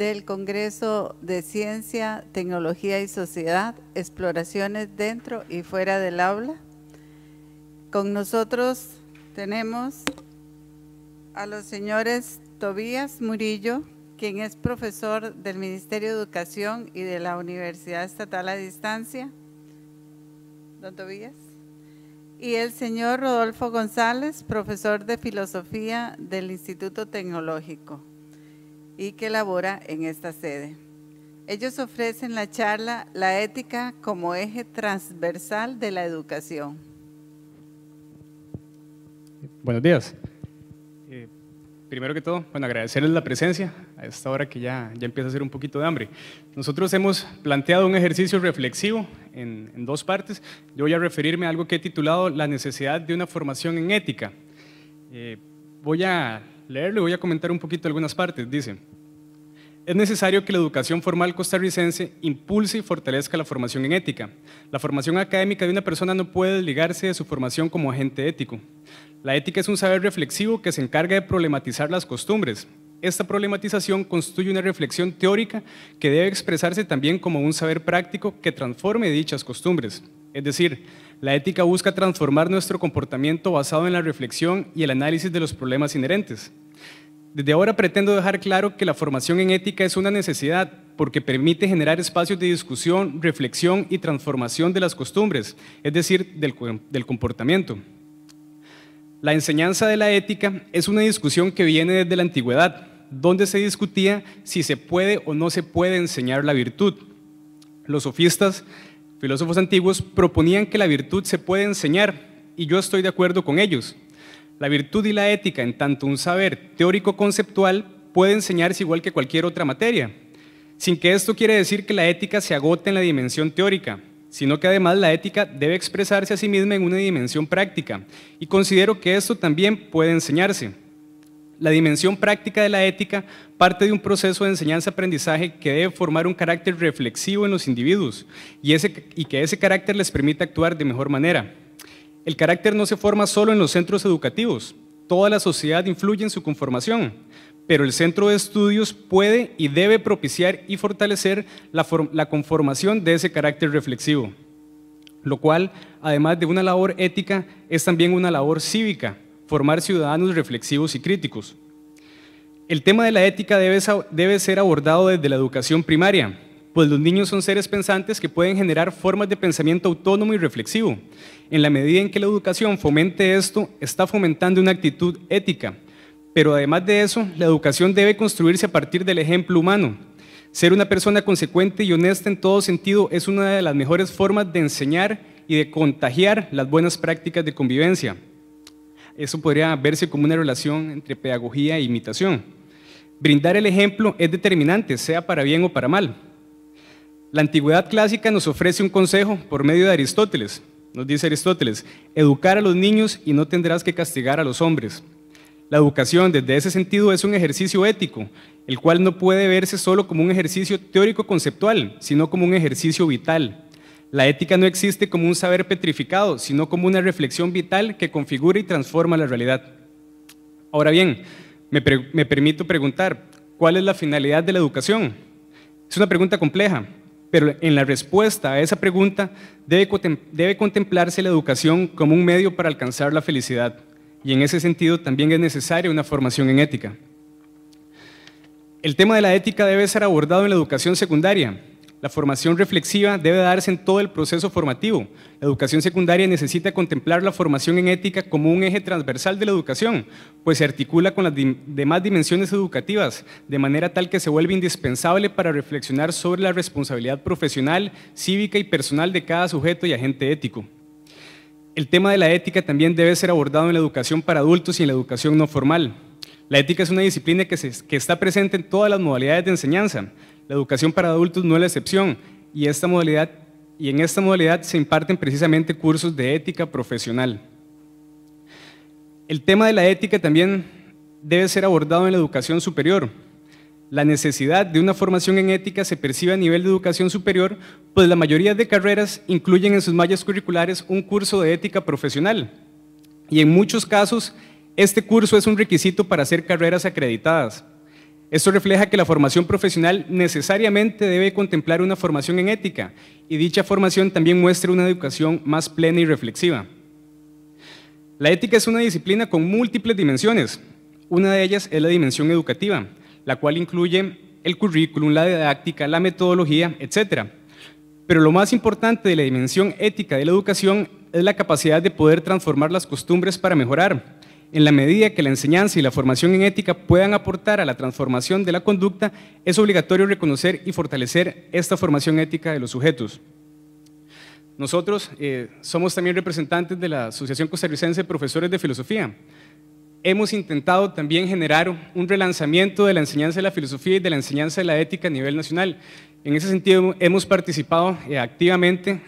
del Congreso de Ciencia, Tecnología y Sociedad, exploraciones dentro y fuera del aula. Con nosotros tenemos a los señores Tobías Murillo, quien es profesor del Ministerio de Educación y de la Universidad Estatal a Distancia. Don Tobías. Y el señor Rodolfo González, profesor de Filosofía del Instituto Tecnológico y que elabora en esta sede. Ellos ofrecen la charla La ética como eje transversal de la educación. Buenos días. Eh, primero que todo, bueno, agradecerles la presencia a esta hora que ya, ya empieza a ser un poquito de hambre. Nosotros hemos planteado un ejercicio reflexivo en, dos partes. Yo voy a referirme a algo que he titulado La necesidad de una formación en ética. Eh, voy a leer, voy a comentar un poquito algunas partes. Dice, es necesario que la educación formal costarricense impulse y fortalezca la formación en ética. La formación académica de una persona no puede desligarse de su formación como agente ético. La ética es un saber reflexivo que se encarga de problematizar las costumbres, esta problematización constituye una reflexión teórica que debe expresarse también como un saber práctico que transforme dichas costumbres. Es decir, la ética busca transformar nuestro comportamiento basado en la reflexión y el análisis de los problemas inherentes. Desde ahora pretendo dejar claro que la formación en ética es una necesidad porque permite generar espacios de discusión, reflexión y transformación de las costumbres, es decir, del comportamiento. La enseñanza de la ética es una discusión que viene desde la antigüedad, donde se discutía si se puede o no se puede enseñar la virtud. Los sofistas, filósofos antiguos, proponían que la virtud se puede enseñar y yo estoy de acuerdo con ellos. La virtud y la ética, en tanto un saber teórico-conceptual, puede enseñarse igual que cualquier otra materia, sin que esto quiere decir que la ética se agote en la dimensión teórica, sino que además la ética debe expresarse a sí misma en una dimensión práctica, y considero que esto también puede enseñarse. La dimensión práctica de la ética parte de un proceso de enseñanza-aprendizaje que debe formar un carácter reflexivo en los individuos y, que ese carácter les permita actuar de mejor manera. El carácter no se forma solo en los centros educativos, toda la sociedad influye en su conformación, pero el centro de estudios puede y debe propiciar y fortalecer la conformación de ese carácter reflexivo, lo cual, además de una labor ética, es también una labor cívica formar ciudadanos reflexivos y críticos. El tema de la ética debe, ser abordado desde la educación primaria, pues los niños son seres pensantes que pueden generar formas de pensamiento autónomo y reflexivo. En la medida en que la educación fomente esto, está fomentando una actitud ética. Pero además de eso, la educación debe construirse a partir del ejemplo humano. Ser una persona consecuente y honesta en todo sentido es una de las mejores formas de enseñar y de contagiar las buenas prácticas de convivencia. Eso podría verse como una relación entre pedagogía e imitación. Brindar el ejemplo es determinante, sea para bien o para mal. La antigüedad clásica nos ofrece un consejo por medio de Aristóteles. Nos dice Aristóteles, educar a los niños y no tendrás que castigar a los hombres. La educación desde ese sentido es un ejercicio ético, el cual no puede verse solo como un ejercicio teórico-conceptual, sino como un ejercicio vital, la ética no existe como un saber petrificado, sino como una reflexión vital que configura y transforma la realidad. Ahora bien, me, permito preguntar, ¿cuál es la finalidad de la educación? Es una pregunta compleja, pero en la respuesta a esa pregunta debe, debe, contemplarse la educación como un medio para alcanzar la felicidad y en ese sentido también es necesaria una formación en ética. El tema de la ética debe ser abordado en la educación secundaria, la formación reflexiva debe darse en todo el proceso formativo. La educación secundaria necesita contemplar la formación en ética como un eje transversal de la educación, pues se articula con las demás dimensiones educativas, de manera tal que se vuelve indispensable para reflexionar sobre la responsabilidad profesional, cívica y personal de cada sujeto y agente ético. El tema de la ética también debe ser abordado en la educación para adultos y en la educación no formal. La ética es una disciplina que, está presente en todas las modalidades de enseñanza. La educación para adultos no es la excepción y, en esta modalidad se imparten precisamente cursos de ética profesional. El tema de la ética también debe ser abordado en la educación superior. La necesidad de una formación en ética se percibe a nivel de educación superior, pues la mayoría de carreras incluyen en sus mallas curriculares un curso de ética profesional. Y en muchos casos, este curso es un requisito para hacer carreras acreditadas. Esto refleja que la formación profesional necesariamente debe contemplar una formación en ética y dicha formación también muestra una educación más plena y reflexiva. La ética es una disciplina con múltiples dimensiones. Una de ellas es la dimensión educativa, la cual incluye el currículum, la didáctica, la metodología, etc. Pero lo más importante de la dimensión ética de la educación es la capacidad de poder transformar las costumbres para mejorar, en la medida que la enseñanza y la formación en ética puedan aportar a la transformación de la conducta, es obligatorio reconocer y fortalecer esta formación ética de los sujetos. Nosotros eh, somos también representantes de la Asociación Costarricense de Profesores de Filosofía. Hemos intentado también generar un relanzamiento de la enseñanza de la filosofía y de la enseñanza de la ética a nivel nacional. En ese sentido, hemos participado eh, activamente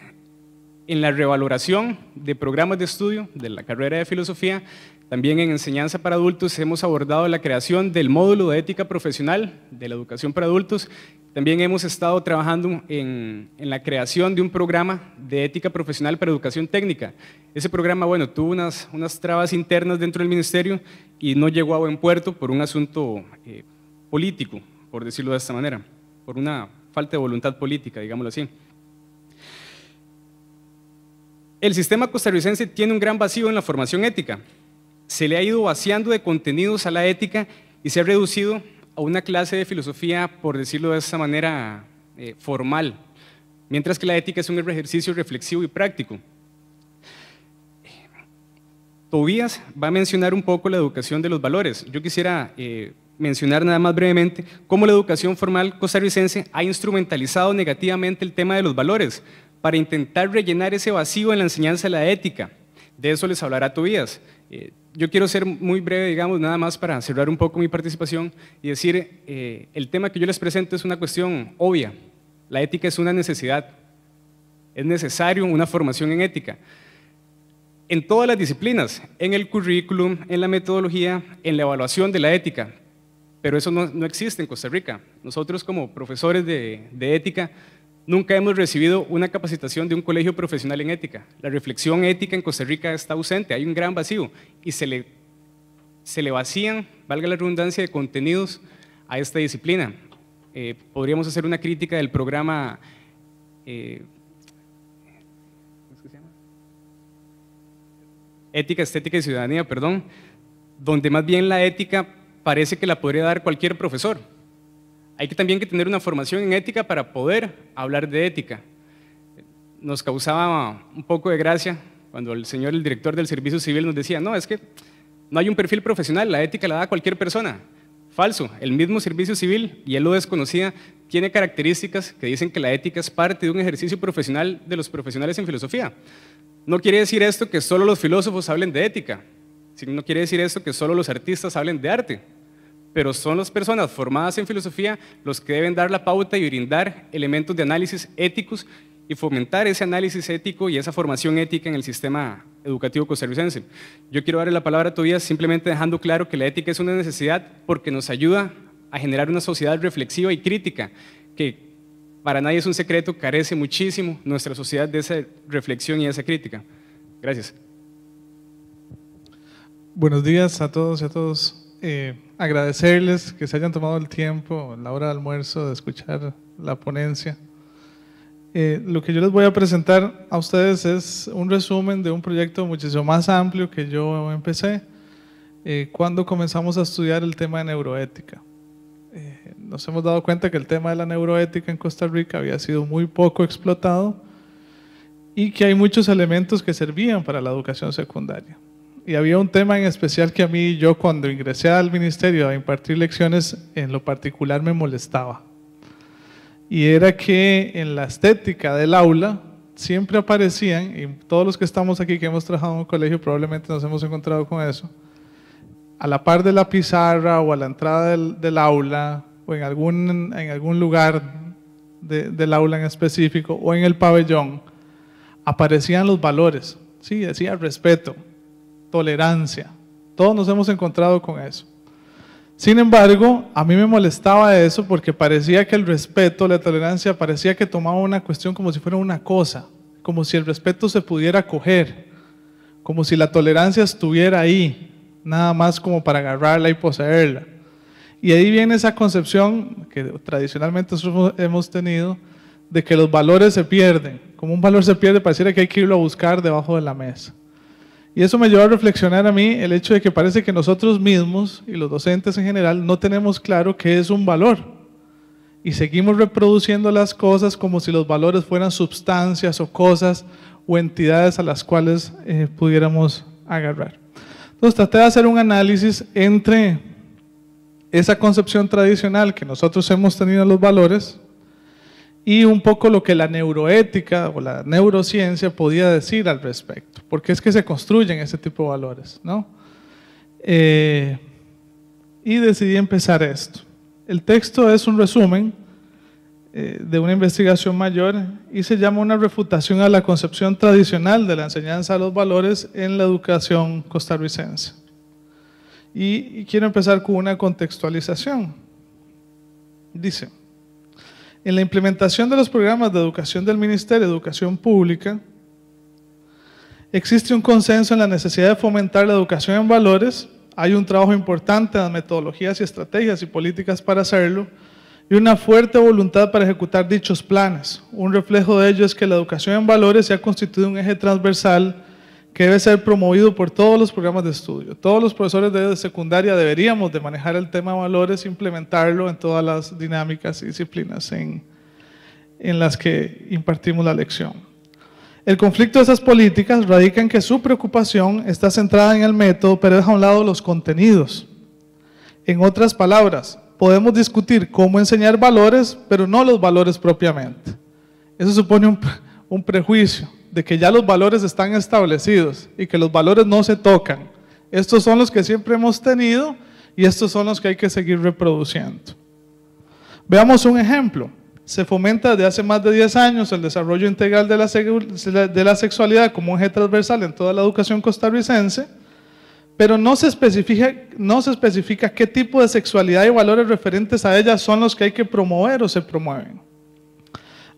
en la revaloración de programas de estudio de la carrera de filosofía también en Enseñanza para Adultos hemos abordado la creación del módulo de ética profesional de la educación para adultos. También hemos estado trabajando en, la creación de un programa de ética profesional para educación técnica. Ese programa, bueno, tuvo unas, trabas internas dentro del ministerio y no llegó a buen puerto por un asunto eh, político, por decirlo de esta manera, por una falta de voluntad política, digámoslo así. El sistema costarricense tiene un gran vacío en la formación ética se le ha ido vaciando de contenidos a la ética y se ha reducido a una clase de filosofía, por decirlo de esa manera, eh, formal, mientras que la ética es un ejercicio reflexivo y práctico. Tobías va a mencionar un poco la educación de los valores. Yo quisiera eh, mencionar nada más brevemente cómo la educación formal costarricense ha instrumentalizado negativamente el tema de los valores para intentar rellenar ese vacío en la enseñanza de la ética. De eso les hablará Tobías. Eh, yo quiero ser muy breve, digamos, nada más para cerrar un poco mi participación y decir, eh, el tema que yo les presento es una cuestión obvia. La ética es una necesidad. Es necesario una formación en ética. En todas las disciplinas, en el currículum, en la metodología, en la evaluación de la ética. Pero eso no, existe en Costa Rica. Nosotros como profesores de, de ética Nunca hemos recibido una capacitación de un colegio profesional en ética. La reflexión ética en Costa Rica está ausente, hay un gran vacío y se le, se le vacían, valga la redundancia, de contenidos a esta disciplina. Eh, podríamos hacer una crítica del programa... Eh, ética, estética y ciudadanía, perdón, donde más bien la ética parece que la podría dar cualquier profesor. Hay que también que tener una formación en ética para poder hablar de ética. Nos causaba un poco de gracia cuando el señor, el director del Servicio Civil, nos decía, no, es que no hay un perfil profesional, la ética la da cualquier persona. Falso, el mismo servicio civil, y él lo desconocía, tiene características que dicen que la ética es parte de un ejercicio profesional de los profesionales en filosofía. No quiere decir esto que solo los filósofos hablen de ética, no quiere decir esto que solo los artistas hablen de arte pero son las personas formadas en filosofía los que deben dar la pauta y brindar elementos de análisis éticos y fomentar ese análisis ético y esa formación ética en el sistema educativo costarricense. Yo quiero darle la palabra a Tobías simplemente dejando claro que la ética es una necesidad porque nos ayuda a generar una sociedad reflexiva y crítica, que para nadie es un secreto, carece muchísimo nuestra sociedad de esa reflexión y esa crítica. Gracias. Buenos días a todos y a todos. Eh, agradecerles que se hayan tomado el tiempo, la hora de almuerzo, de escuchar la ponencia. Eh, lo que yo les voy a presentar a ustedes es un resumen de un proyecto muchísimo más amplio que yo empecé eh, cuando comenzamos a estudiar el tema de neuroética. nos hemos dado cuenta que el tema de la neuroética en Costa Rica había sido muy poco explotado y que hay muchos elementos que servían para la educación secundaria. Y había un tema en especial que a mí, yo cuando ingresé al ministerio a impartir lecciones, en lo particular me molestaba. Y era que en la estética del aula siempre aparecían, y todos los que estamos aquí que hemos trabajado en un colegio probablemente nos hemos encontrado con eso, a la par de la pizarra o a la entrada del, aula o en algún, en algún lugar del aula en específico o en el pabellón, aparecían los valores. Sí, decía respeto, tolerancia. Todos nos hemos encontrado con eso. Sin embargo, a mí me molestaba eso porque parecía que el respeto, la tolerancia, parecía que tomaba una cuestión como si fuera una cosa, como si el respeto se pudiera coger, como si la tolerancia estuviera ahí, nada más como para agarrarla y poseerla. Y ahí viene esa concepción que tradicionalmente hemos tenido de que los valores se pierden. Como un valor se pierde, pareciera que hay que irlo a buscar debajo de la mesa. Y eso me llevó a reflexionar a mí el hecho de que parece que nosotros mismos y los docentes en general no tenemos claro qué es un valor. Y seguimos reproduciendo las cosas como si los valores fueran sustancias o cosas o entidades a las cuales eh, pudiéramos agarrar. Entonces traté de hacer un análisis entre esa concepción tradicional que nosotros hemos tenido de los valores, y un poco lo que la neuroética o la neurociencia podía decir al respecto, porque es que se construyen ese tipo de valores, eh, y decidí empezar esto. El texto es un resumen eh, de una investigación mayor y se llama una refutación a la concepción tradicional de la enseñanza de los valores en la educación costarricense. y quiero empezar con una contextualización. Dice, en la implementación de los programas de educación del Ministerio de Educación Pública, existe un consenso en la necesidad de fomentar la educación en valores, hay un trabajo importante en las metodologías y estrategias y políticas para hacerlo, y una fuerte voluntad para ejecutar dichos planes. Un reflejo de ello es que la educación en valores se ha constituido un eje transversal que debe ser promovido por todos los programas de estudio. Todos los profesores de secundaria deberíamos de manejar el tema de valores, implementarlo en todas las dinámicas y disciplinas en, las que impartimos la lección. El conflicto de esas políticas radica en que su preocupación está centrada en el método, pero deja a un lado los contenidos. En otras palabras, podemos discutir cómo enseñar valores, pero no los valores propiamente. Eso supone un prejuicio de que ya los valores están establecidos y que los valores no se tocan. Estos son los que siempre hemos tenido y estos son los que hay que seguir reproduciendo. Veamos un ejemplo. Se fomenta desde hace más de 10 años el desarrollo integral de la, sexualidad como un eje transversal en toda la educación costarricense, pero no se especifica qué tipo de sexualidad y valores referentes a ella son los que hay que promover o se promueven.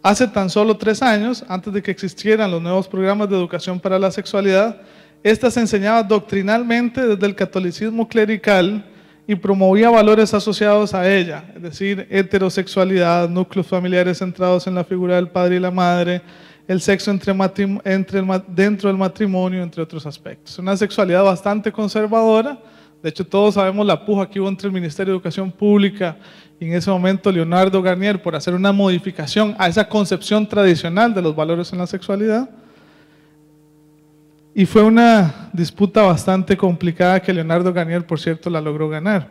Hace tan solo tres años, antes de que existieran los nuevos programas de educación para la sexualidad, esta se enseñaba doctrinalmente desde el catolicismo clerical y promovía valores asociados a ella, es decir, heterosexualidad, núcleos familiares centrados en la figura del padre y la madre, el sexo dentro del matrimonio, entre otros aspectos. Una sexualidad bastante conservadora, de hecho, todos sabemos la puja que hubo entre el Ministerio de Educación Pública y en ese momento Leonardo Garnier por hacer una modificación a esa concepción tradicional de los valores en la sexualidad. Y fue una disputa bastante complicada que Leonardo Garnier, por cierto, la logró ganar.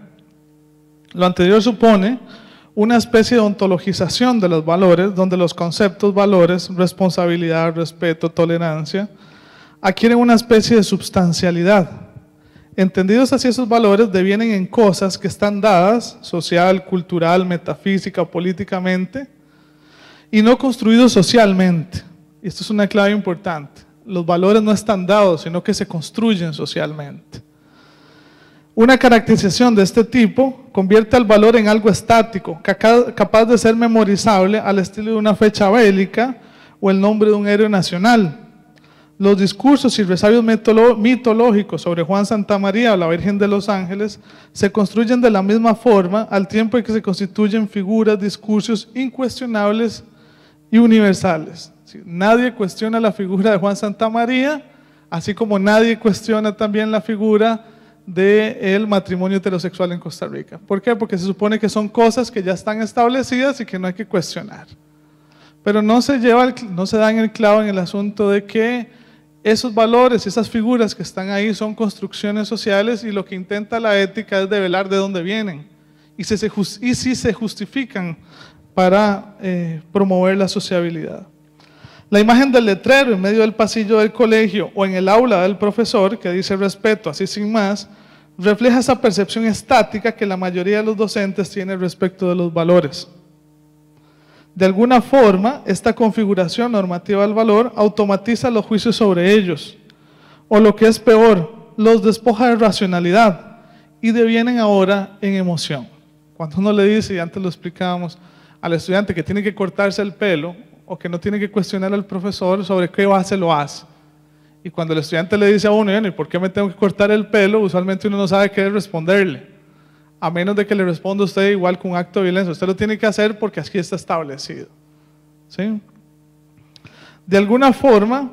Lo anterior supone una especie de ontologización de los valores, donde los conceptos valores, responsabilidad, respeto, tolerancia, adquieren una especie de substancialidad, Entendidos así esos valores devienen en cosas que están dadas, social, cultural, metafísica, políticamente, y no construidos socialmente. esto es una clave importante. Los valores no están dados, sino que se construyen socialmente. Una caracterización de este tipo convierte al valor en algo estático, capaz de ser memorizable al estilo de una fecha bélica o el nombre de un héroe nacional los discursos y resabios mitológicos sobre Juan Santa María o la Virgen de los Ángeles se construyen de la misma forma al tiempo en que se constituyen figuras, discursos incuestionables y universales. Nadie cuestiona la figura de Juan Santa María, así como nadie cuestiona también la figura del matrimonio heterosexual en Costa Rica. ¿Por qué? Porque se supone que son cosas que ya están establecidas y que no hay que cuestionar. Pero no se, lleva no se da en el clavo en el asunto de que esos valores, esas figuras que están ahí son construcciones sociales y lo que intenta la ética es develar de dónde vienen y si se, justifican para eh, promover la sociabilidad. La imagen del letrero en medio del pasillo del colegio o en el aula del profesor que dice respeto, así sin más, refleja esa percepción estática que la mayoría de los docentes tiene respecto de los valores. De alguna forma, esta configuración normativa del valor automatiza los juicios sobre ellos, o lo que es peor, los despoja de racionalidad y devienen ahora en emoción. Cuando uno le dice, y antes lo explicábamos, al estudiante que tiene que cortarse el pelo o que no tiene que cuestionar al profesor sobre qué base lo hace. Y cuando el estudiante le dice a uno, ¿y por qué me tengo que cortar el pelo? Usualmente uno no sabe qué responderle a menos de que le responda usted igual con un acto de violencia. Usted lo tiene que hacer porque así está establecido. ¿Sí? De alguna forma,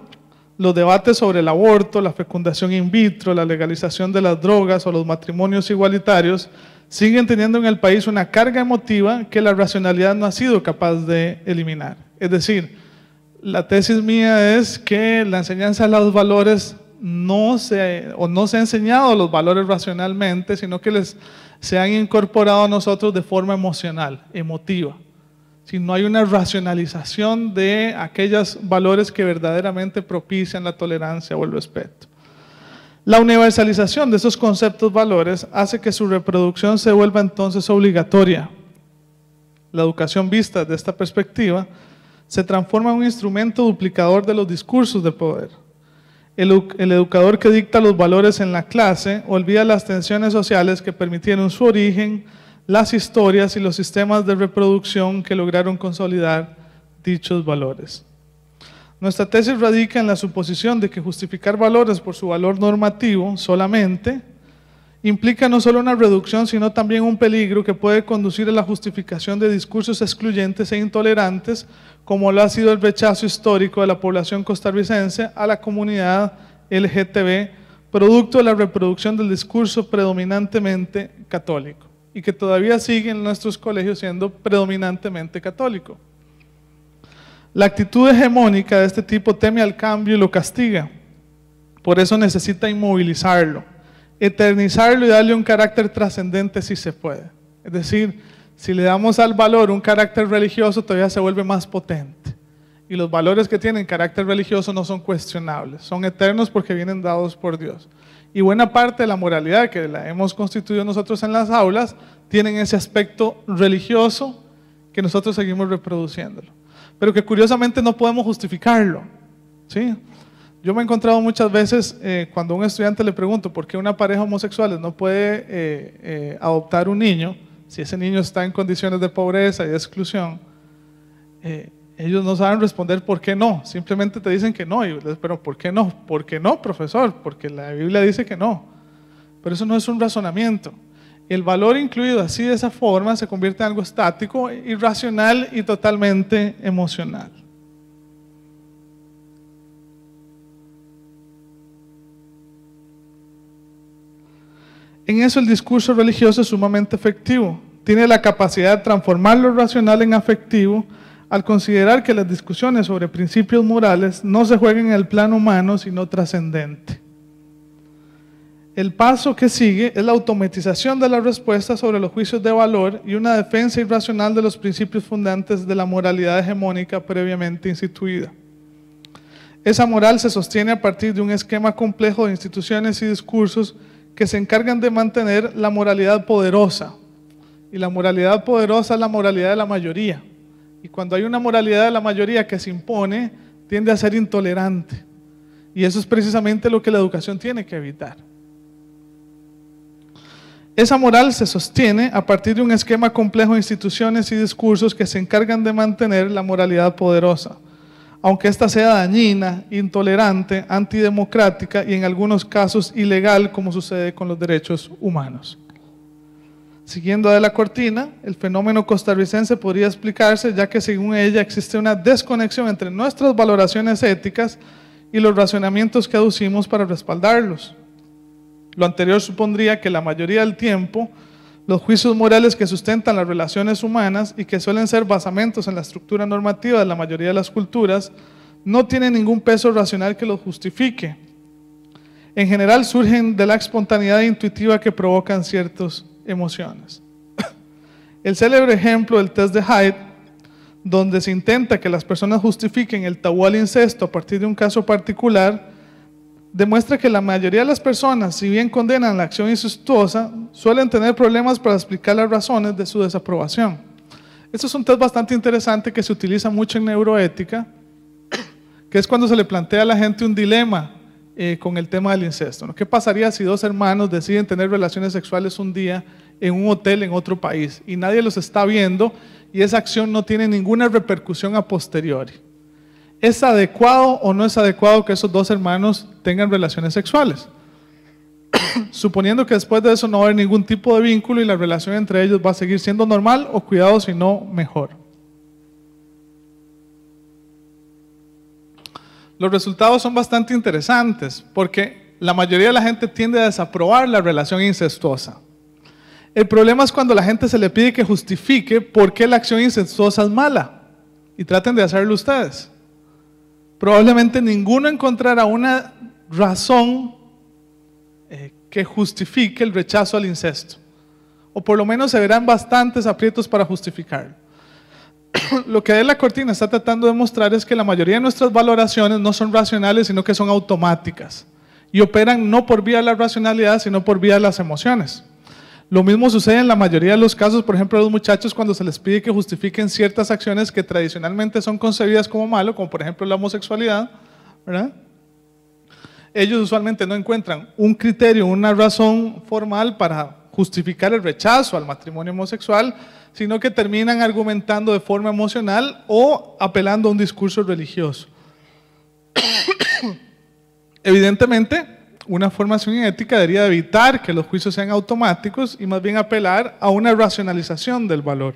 los debates sobre el aborto, la fecundación in vitro, la legalización de las drogas o los matrimonios igualitarios siguen teniendo en el país una carga emotiva que la racionalidad no ha sido capaz de eliminar. Es decir, la tesis mía es que la enseñanza de los valores no se, no se ha enseñado los valores racionalmente, sino que les se han incorporado a nosotros de forma emocional, emotiva. Si no hay una racionalización de aquellos valores que verdaderamente propician la tolerancia o el respeto. La universalización de esos conceptos valores hace que su reproducción se vuelva entonces obligatoria. La educación vista de esta perspectiva se transforma en un instrumento duplicador de los discursos de poder. El, educador que dicta los valores en la clase olvida las tensiones sociales que permitieron su origen, las historias y los sistemas de reproducción que lograron consolidar dichos valores. Nuestra tesis radica en la suposición de que justificar valores por su valor normativo solamente implica no solo una reducción, sino también un peligro que puede conducir a la justificación de discursos excluyentes e intolerantes, como lo ha sido el rechazo histórico de la población costarricense a la comunidad LGTB, producto de la reproducción del discurso predominantemente católico, y que todavía sigue en nuestros colegios siendo predominantemente católico. La actitud hegemónica de este tipo teme al cambio y lo castiga, por eso necesita inmovilizarlo eternizarlo y darle un carácter trascendente si se puede. Es decir, si le damos al valor un carácter religioso, todavía se vuelve más potente. Y los valores que tienen carácter religioso no son cuestionables, son eternos porque vienen dados por Dios. Y buena parte de la moralidad que la hemos constituido nosotros en las aulas tienen ese aspecto religioso que nosotros seguimos reproduciéndolo. Pero que curiosamente no podemos justificarlo. ¿sí? Yo me he encontrado muchas veces eh, cuando un estudiante le pregunto por qué una pareja homosexual no puede eh, eh, adoptar un niño, si ese niño está en condiciones de pobreza y de exclusión, ellos no saben responder por qué no, simplemente te dicen que no, y pero ¿por qué no? ¿Por qué no, profesor? Porque la Biblia dice que no. Pero eso no es un razonamiento. El valor incluido así de esa forma se convierte en algo estático, irracional y totalmente emocional. En eso el discurso religioso es sumamente efectivo. Tiene la capacidad de transformar lo racional en afectivo al considerar que las discusiones sobre principios morales no se juegan en el plano humano, sino trascendente. El paso que sigue es la automatización de la respuesta sobre los juicios de valor y una defensa irracional de los principios fundantes de la moralidad hegemónica previamente instituida. Esa moral se sostiene a partir de un esquema complejo de instituciones y discursos que se encargan de mantener la moralidad poderosa. Y la moralidad poderosa es la moralidad de la mayoría. Y cuando hay una moralidad de la mayoría que se impone, tiende a ser intolerante. Y eso es precisamente lo que la educación tiene que evitar. Esa moral se sostiene a partir de un esquema complejo de instituciones y discursos que se encargan de mantener la moralidad poderosa aunque ésta sea dañina, intolerante, antidemocrática y en algunos casos ilegal, como sucede con los derechos humanos. Siguiendo a la cortina, el fenómeno costarricense podría explicarse ya que según ella existe una desconexión entre nuestras valoraciones éticas y los razonamientos que aducimos para respaldarlos. Lo anterior supondría que la mayoría del tiempo los juicios morales que sustentan las relaciones humanas y que suelen ser basamentos en la estructura normativa de la mayoría de las culturas, no tienen ningún peso racional que los justifique. En general surgen de la espontaneidad intuitiva que provocan ciertas emociones. El célebre ejemplo del test de Hyde, donde se intenta que las personas justifiquen el tabú al incesto a partir de un caso particular, demuestra que la mayoría de las personas, si bien condenan la acción incestuosa, suelen tener problemas para explicar las razones de su desaprobación. esto es un test bastante interesante que se utiliza mucho en neuroética, que es cuando se le plantea a la gente un dilema eh, con el tema del incesto. ¿Qué pasaría si dos hermanos deciden tener relaciones sexuales un día en un hotel en otro país y nadie los está viendo y esa acción no tiene ninguna repercusión a posteriori? ¿Es adecuado o no es adecuado que esos dos hermanos tengan relaciones sexuales? Suponiendo que después de eso no va haber ningún tipo de vínculo y la relación entre ellos va a seguir siendo normal o cuidado si no mejor. Los resultados son bastante interesantes porque la mayoría de la gente tiende a desaprobar la relación incestuosa. El problema es cuando la gente se le pide que justifique por qué la acción incestuosa es mala. Y traten de hacerlo ustedes probablemente ninguno encontrará una razón eh, que justifique el rechazo al incesto. O por lo menos se verán bastantes aprietos para justificarlo. lo que de la cortina está tratando de mostrar es que la mayoría de nuestras valoraciones no son racionales, sino que son automáticas. Y operan no por vía de la racionalidad, sino por vía de las emociones. Lo mismo sucede en la mayoría de los casos, por ejemplo, a los muchachos cuando se les pide que justifiquen ciertas acciones que tradicionalmente son concebidas como malo, como por ejemplo la homosexualidad, Ellos usualmente no encuentran un criterio, una razón formal para justificar el rechazo al matrimonio homosexual, sino que terminan argumentando de forma emocional o apelando a un discurso religioso. Evidentemente, una formación en ética debería evitar que los juicios sean automáticos y más bien apelar a una racionalización del valor.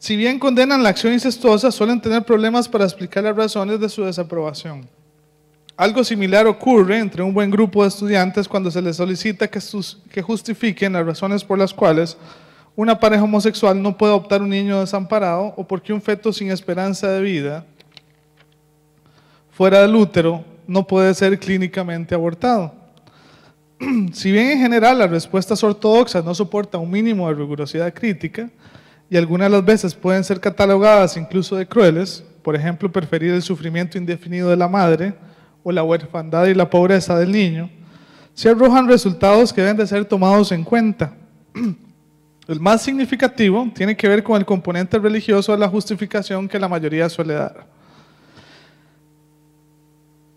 Si bien condenan la acción incestuosa, suelen tener problemas para explicar las razones de su desaprobación. Algo similar ocurre entre un buen grupo de estudiantes cuando se les solicita que, que justifiquen las razones por las cuales una pareja homosexual no puede adoptar un niño desamparado o porque un feto sin esperanza de vida fuera del útero no puede ser clínicamente abortado. Si bien en general las respuestas ortodoxas no soportan un mínimo de rigurosidad crítica y algunas de las veces pueden ser catalogadas incluso de crueles, por ejemplo, preferir el sufrimiento indefinido de la madre o la huerfandad y la pobreza del niño, se arrojan resultados que deben de ser tomados en cuenta. El más significativo tiene que ver con el componente religioso de la justificación que la mayoría suele dar.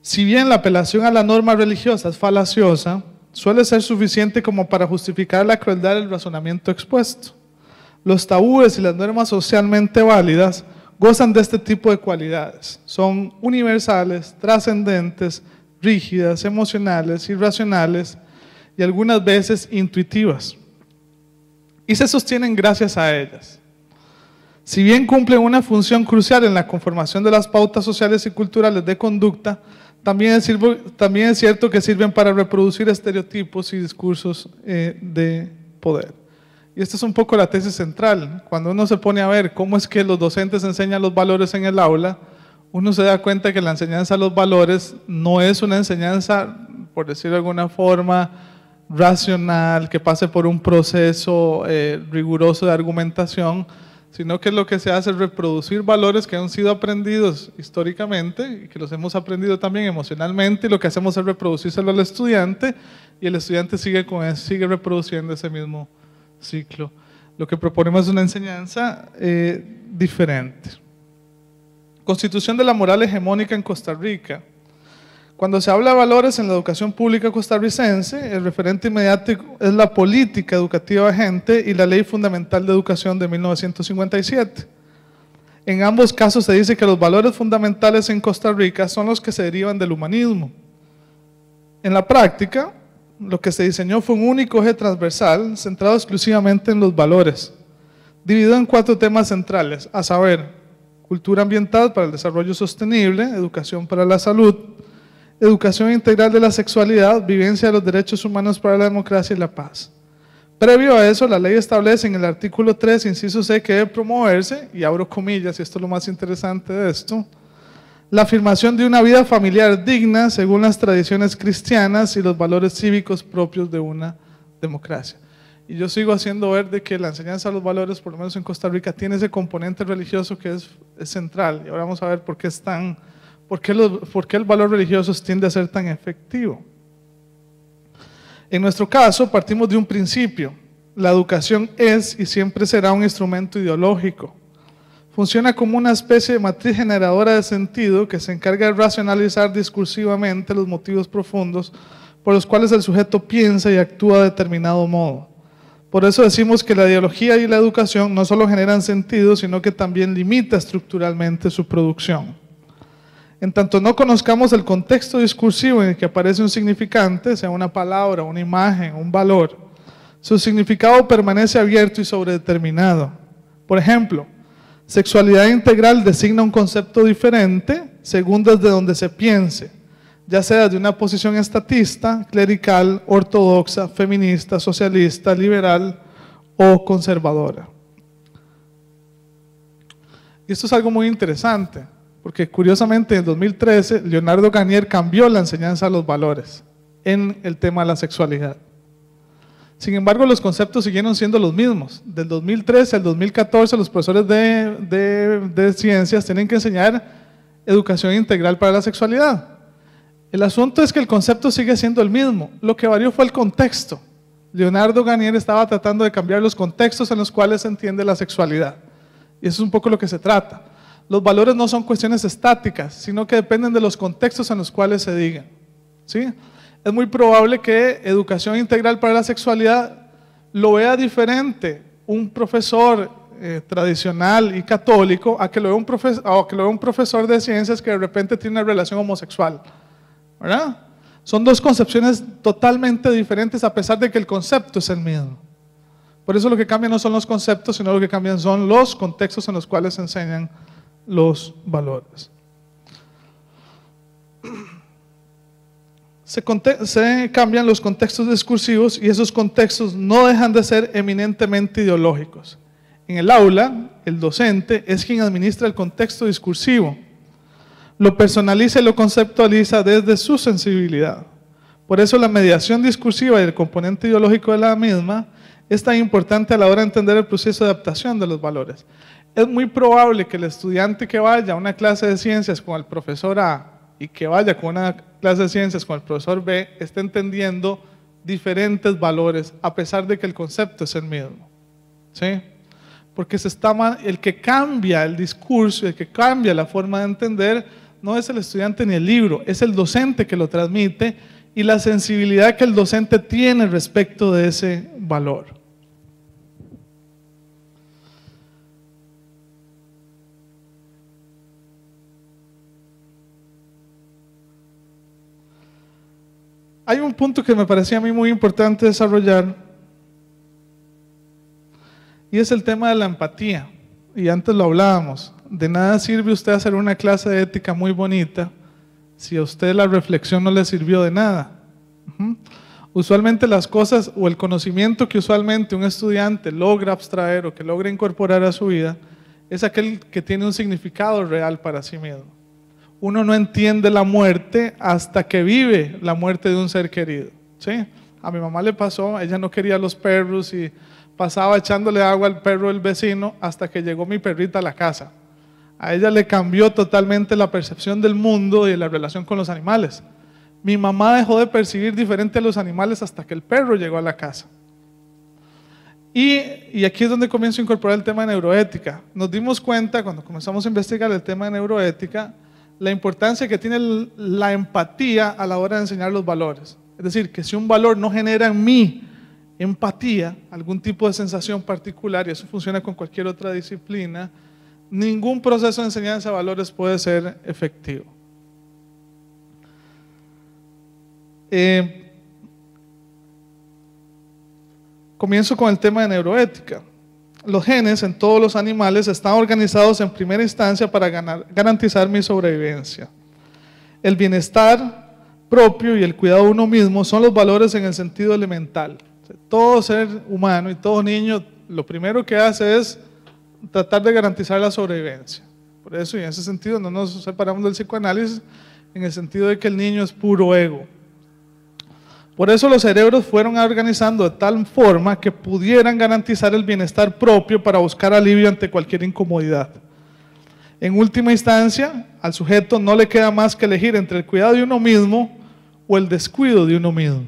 Si bien la apelación a la norma religiosa es falaciosa, suele ser suficiente como para justificar la crueldad del razonamiento expuesto. Los tabúes y las normas socialmente válidas gozan de este tipo de cualidades. Son universales, trascendentes, rígidas, emocionales, irracionales y algunas veces intuitivas. Y se sostienen gracias a ellas. Si bien cumplen una función crucial en la conformación de las pautas sociales y culturales de conducta, también es, cierto que sirven para reproducir estereotipos y discursos eh, de poder. Y esta es un poco la tesis central. Cuando uno se pone a ver cómo es que los docentes enseñan los valores en el aula, uno se da cuenta que la enseñanza de los valores no es una enseñanza, por decirlo de alguna forma, racional, que pase por un proceso eh, riguroso de argumentación, sino que lo que se hace es reproducir valores que han sido aprendidos históricamente y que los hemos aprendido también emocionalmente y lo que hacemos es reproducírselo al estudiante y el estudiante sigue, con sigue reproduciendo ese mismo ciclo. Lo que proponemos es una enseñanza eh, diferente. Constitución de la moral hegemónica en Costa Rica. Cuando se habla de valores en la educación pública costarricense, el referente inmediato es la política educativa gente y la ley fundamental de educación de 1957. En ambos casos se dice que los valores fundamentales en Costa Rica son los que se derivan del humanismo. En la práctica, lo que se diseñó fue un único eje transversal centrado exclusivamente en los valores, dividido en cuatro temas centrales, a saber, cultura ambiental para el desarrollo sostenible, educación para la salud, Educación integral de la sexualidad, vivencia de los derechos humanos para la democracia y la paz. Previo a eso, la ley establece en el artículo 3, inciso C, que debe promoverse, y abro comillas, y esto es lo más interesante de esto, la afirmación de una vida familiar digna según las tradiciones cristianas y los valores cívicos propios de una democracia. Y yo sigo haciendo ver de que la enseñanza de los valores, por lo menos en Costa Rica, tiene ese componente religioso que es, es central. Y ahora vamos a ver por qué es tan ¿Por qué, el valor religioso tiende a ser tan efectivo? En nuestro caso, partimos de un principio. La educación es y siempre será un instrumento ideológico. Funciona como una especie de matriz generadora de sentido que se encarga de racionalizar discursivamente los motivos profundos por los cuales el sujeto piensa y actúa de determinado modo. Por eso decimos que la ideología y la educación no solo generan sentido, sino que también limita estructuralmente su producción. En tanto no conozcamos el contexto discursivo en el que aparece un significante, sea una palabra, una imagen, un valor, su significado permanece abierto y sobredeterminado. Por ejemplo, sexualidad integral designa un concepto diferente según desde donde se piense, ya sea de una posición estatista, clerical, ortodoxa, feminista, socialista, liberal o conservadora. esto es algo muy interesante porque curiosamente en 2013 Leonardo Garnier cambió la enseñanza a los valores en el tema de la sexualidad. Sin embargo, los conceptos siguieron siendo los mismos. Del 2013 al 2014 los profesores de, ciencias tienen que enseñar educación integral para la sexualidad. El asunto es que el concepto sigue siendo el mismo. Lo que varió fue el contexto. Leonardo Garnier estaba tratando de cambiar los contextos en los cuales se entiende la sexualidad. Y eso es un poco lo que se trata los valores no son cuestiones estáticas, sino que dependen de los contextos en los cuales se digan. ¿sí? Es muy probable que educación integral para la sexualidad lo vea diferente un profesor eh, tradicional y católico a que, lo vea un profesor, de ciencias que de repente tiene una relación homosexual. Son dos concepciones totalmente diferentes a pesar de que el concepto es el mismo. Por eso lo que cambian no son los conceptos, sino lo que cambian son los contextos en los cuales se enseñan los valores. Se, cambian los contextos discursivos y esos contextos no dejan de ser eminentemente ideológicos. En el aula, el docente es quien administra el contexto discursivo, lo personaliza y lo conceptualiza desde su sensibilidad. Por eso la mediación discursiva y el componente ideológico de la misma es tan importante a la hora de entender el proceso de adaptación de los valores. Es muy probable que el estudiante que vaya a una clase de ciencias con el profesor A y que vaya con una clase de ciencias con el profesor B esté entendiendo diferentes valores a pesar de que el concepto es el mismo. Porque se está, el que cambia el discurso, el que cambia la forma de entender, no es el estudiante ni el libro, es el docente que lo transmite y la sensibilidad que el docente tiene respecto de ese valor. Hay un punto que me parecía a mí muy importante desarrollar y es el tema de la empatía. Y antes lo hablábamos. De nada sirve usted hacer una clase de ética muy bonita si a usted la reflexión no le sirvió de nada. Usualmente las cosas o el conocimiento que usualmente un estudiante logra abstraer o que logra incorporar a su vida es aquel que tiene un significado real para sí mismo uno no entiende la muerte hasta que vive la muerte de un ser querido. ¿sí? A mi mamá le pasó, ella no quería los perros y pasaba echándole agua al perro del vecino hasta que llegó mi perrita a la casa. A ella le cambió totalmente la percepción del mundo y la relación con los animales. Mi mamá dejó de percibir diferente a los animales hasta que el perro llegó a la casa. Y, y, aquí es donde comienzo a incorporar el tema de neuroética. Nos dimos cuenta cuando comenzamos a investigar el tema de neuroética, la importancia que tiene la empatía a la hora de enseñar los valores. Es decir, que si un valor no genera en mí empatía, algún tipo de sensación particular, y eso funciona con cualquier otra disciplina, ningún proceso de enseñanza de valores puede ser efectivo. Eh, comienzo con el tema de neuroética los genes en todos los animales están organizados en primera instancia para garantizar mi sobrevivencia. El bienestar propio y el cuidado de uno mismo son los valores en el sentido elemental. Todo ser humano y todo niño lo primero que hace es tratar de garantizar la sobrevivencia. Por eso, y en ese sentido, no nos separamos del psicoanálisis en el sentido de que el niño es puro ego. Por eso los cerebros fueron organizando de tal forma que pudieran garantizar el bienestar propio para buscar alivio ante cualquier incomodidad. En última instancia, al sujeto no le queda más que elegir entre el cuidado de uno mismo o el descuido de uno mismo.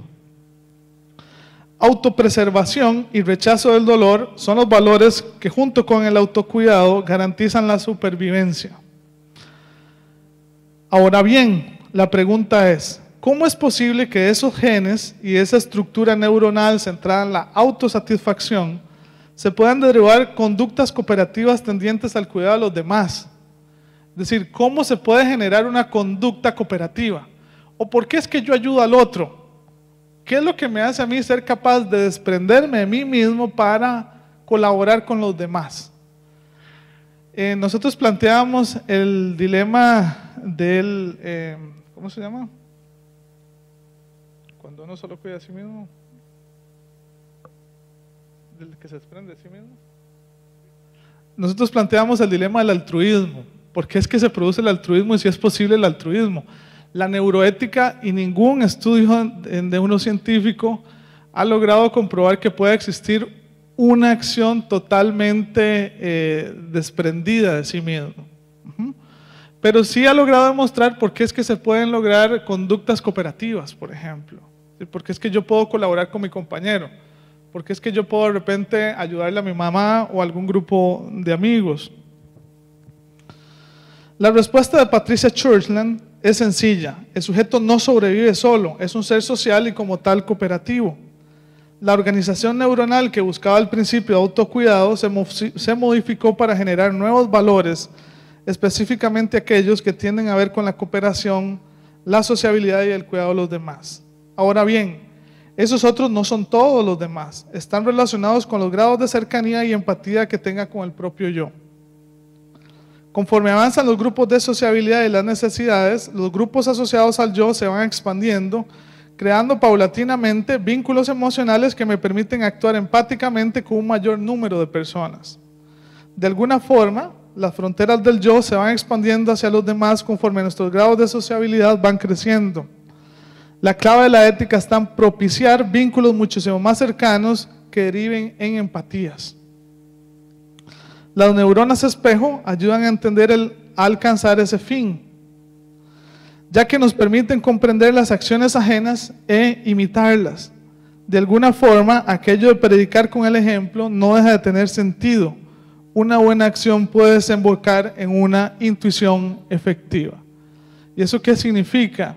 Autopreservación y rechazo del dolor son los valores que junto con el autocuidado garantizan la supervivencia. Ahora bien, la pregunta es, ¿Cómo es posible que esos genes y esa estructura neuronal centrada en la autosatisfacción se puedan derivar conductas cooperativas tendientes al cuidado de los demás? Es decir, ¿cómo se puede generar una conducta cooperativa? ¿O por qué es que yo ayudo al otro? ¿Qué es lo que me hace a mí ser capaz de desprenderme de mí mismo para colaborar con los demás? Eh, nosotros planteamos el dilema del, eh, ¿cómo se llama? cuando uno solo cuida a sí mismo, del que se desprende de sí mismo. Nosotros planteamos el dilema del altruismo. ¿Por qué es que se produce el altruismo y si es posible el altruismo? La neuroética y ningún estudio de uno científico ha logrado comprobar que pueda existir una acción totalmente eh, desprendida de sí mismo. Pero sí ha logrado demostrar por qué es que se pueden lograr conductas cooperativas, por ejemplo. Porque es que yo puedo colaborar con mi compañero, porque es que yo puedo de repente ayudarle a mi mamá o a algún grupo de amigos. La respuesta de Patricia Churchland es sencilla. El sujeto no sobrevive solo, es un ser social y como tal cooperativo. La organización neuronal que buscaba al principio de autocuidado se, se modificó para generar nuevos valores, específicamente aquellos que tienden a ver con la cooperación, la sociabilidad y el cuidado de los demás. Ahora bien, esos otros no son todos los demás, están relacionados con los grados de cercanía y empatía que tenga con el propio yo. Conforme avanzan los grupos de sociabilidad y las necesidades, los grupos asociados al yo se van expandiendo, creando paulatinamente vínculos emocionales que me permiten actuar empáticamente con un mayor número de personas. De alguna forma, las fronteras del yo se van expandiendo hacia los demás conforme nuestros grados de sociabilidad van creciendo. La clave de la ética está en propiciar vínculos muchísimo más cercanos que deriven en empatías. Las neuronas espejo ayudan a entender el alcanzar ese fin, ya que nos permiten comprender las acciones ajenas e imitarlas. De alguna forma, aquello de predicar con el ejemplo no deja de tener sentido. Una buena acción puede desembocar en una intuición efectiva. ¿Y eso qué significa?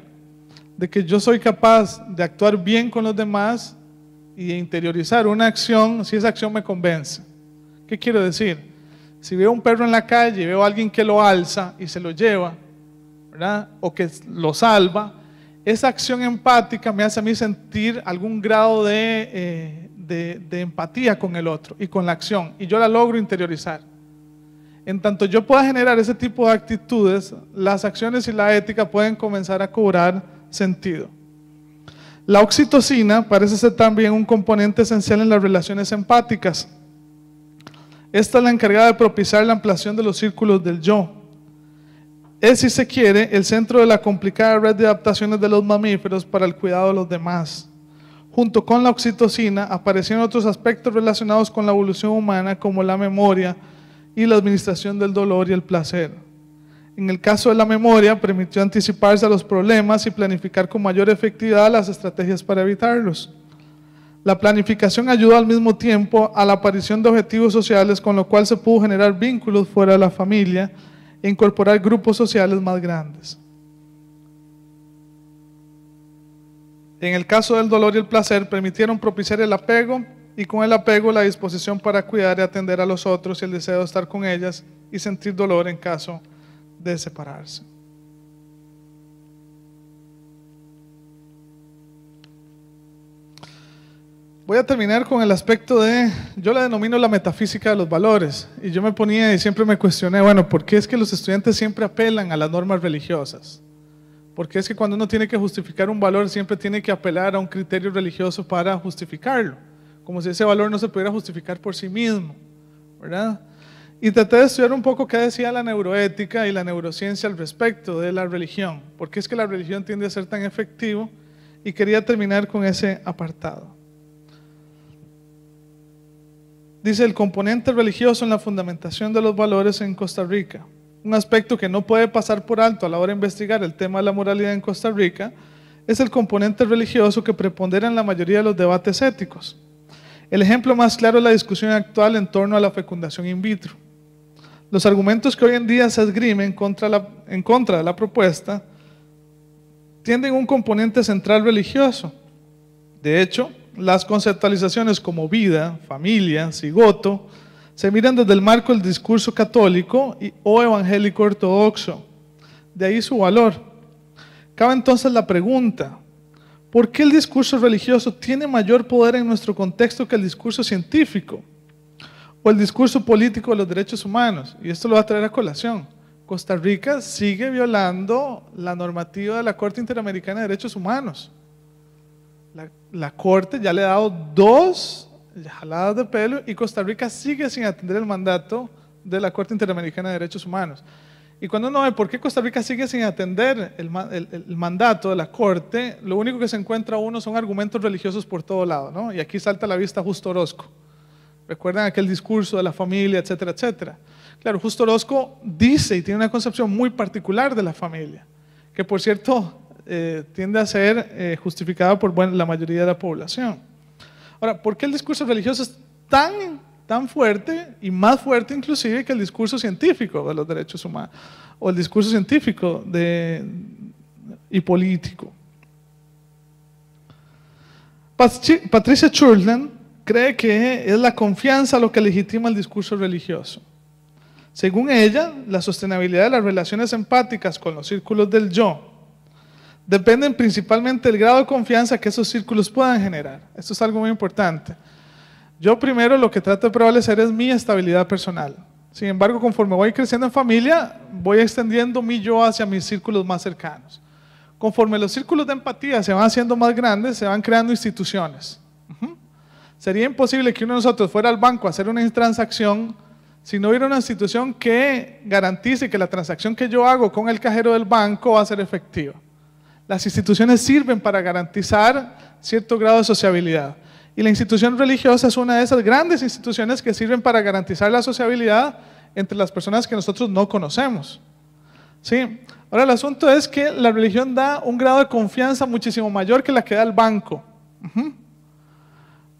de que yo soy capaz de actuar bien con los demás y de interiorizar una acción si esa acción me convence. ¿Qué quiero decir? Si veo un perro en la calle, y veo a alguien que lo alza y se lo lleva, ¿verdad? O que lo salva, esa acción empática me hace a mí sentir algún grado de, eh, de, de empatía con el otro y con la acción, y yo la logro interiorizar. En tanto yo pueda generar ese tipo de actitudes, las acciones y la ética pueden comenzar a cobrar sentido. La oxitocina parece ser también un componente esencial en las relaciones empáticas. Esta es la encargada de propiciar la ampliación de los círculos del yo. Es, si se quiere, el centro de la complicada red de adaptaciones de los mamíferos para el cuidado de los demás. Junto con la oxitocina aparecieron otros aspectos relacionados con la evolución humana como la memoria y la administración del dolor y el placer. En el caso de la memoria, permitió anticiparse a los problemas y planificar con mayor efectividad las estrategias para evitarlos. La planificación ayudó al mismo tiempo a la aparición de objetivos sociales, con lo cual se pudo generar vínculos fuera de la familia e incorporar grupos sociales más grandes. En el caso del dolor y el placer, permitieron propiciar el apego y con el apego la disposición para cuidar y atender a los otros y el deseo de estar con ellas y sentir dolor en caso de de separarse. Voy a terminar con el aspecto de, yo la denomino la metafísica de los valores, y yo me ponía y siempre me cuestioné, bueno, ¿por qué es que los estudiantes siempre apelan a las normas religiosas? ¿Por qué es que cuando uno tiene que justificar un valor siempre tiene que apelar a un criterio religioso para justificarlo? Como si ese valor no se pudiera justificar por sí mismo, ¿verdad? y traté de estudiar un poco qué decía la neuroética y la neurociencia al respecto de la religión, porque es que la religión tiende a ser tan efectivo y quería terminar con ese apartado. Dice el componente religioso en la fundamentación de los valores en Costa Rica. Un aspecto que no puede pasar por alto a la hora de investigar el tema de la moralidad en Costa Rica es el componente religioso que prepondera en la mayoría de los debates éticos. El ejemplo más claro es la discusión actual en torno a la fecundación in vitro los argumentos que hoy en día se esgrimen en contra de la propuesta tienen un componente central religioso. De hecho, las conceptualizaciones como vida, familia, cigoto, se miran desde el marco del discurso católico o evangélico ortodoxo. De ahí su valor. Cabe entonces la pregunta, ¿por qué el discurso religioso tiene mayor poder en nuestro contexto que el discurso científico? o el discurso político de los derechos humanos. Y esto lo va a traer a colación. Costa Rica sigue violando la normativa de la Corte Interamericana de Derechos Humanos. La, Corte ya le ha dado dos jaladas de pelo y Costa Rica sigue sin atender el mandato de la Corte Interamericana de Derechos Humanos. Y cuando uno ve por qué Costa Rica sigue sin atender el, mandato de la Corte, lo único que se encuentra uno son argumentos religiosos por todo lado, Y aquí salta a la vista justo Orozco. Recuerdan aquel discurso de la familia, etcétera, etcétera. Claro, Justo Orozco dice y tiene una concepción muy particular de la familia, que por cierto eh, tiende a ser eh, justificada por la mayoría de la población. Ahora, ¿por qué el discurso religioso es tan, tan fuerte y más fuerte inclusive que el discurso científico de los derechos humanos o el discurso científico y político? Patricia Churland cree que es la confianza lo que legitima el discurso religioso. Según ella, la sostenibilidad de las relaciones empáticas con los círculos del yo dependen principalmente del grado de confianza que esos círculos puedan generar. Esto es algo muy importante. Yo primero lo que trato de prevalecer es mi estabilidad personal. Sin embargo, conforme voy creciendo en familia, voy extendiendo mi yo hacia mis círculos más cercanos. Conforme los círculos de empatía se van haciendo más grandes, se van creando instituciones. Sería imposible que uno de nosotros fuera al banco a hacer una transacción si no hubiera una institución que garantice que la transacción que yo hago con el cajero del banco va a ser efectiva. Las instituciones sirven para garantizar cierto grado de sociabilidad. Y la institución religiosa es una de esas grandes instituciones que sirven para garantizar la sociabilidad entre las personas que nosotros no conocemos. ¿Sí? Ahora el asunto es que la religión da un grado de confianza muchísimo mayor que la que da el banco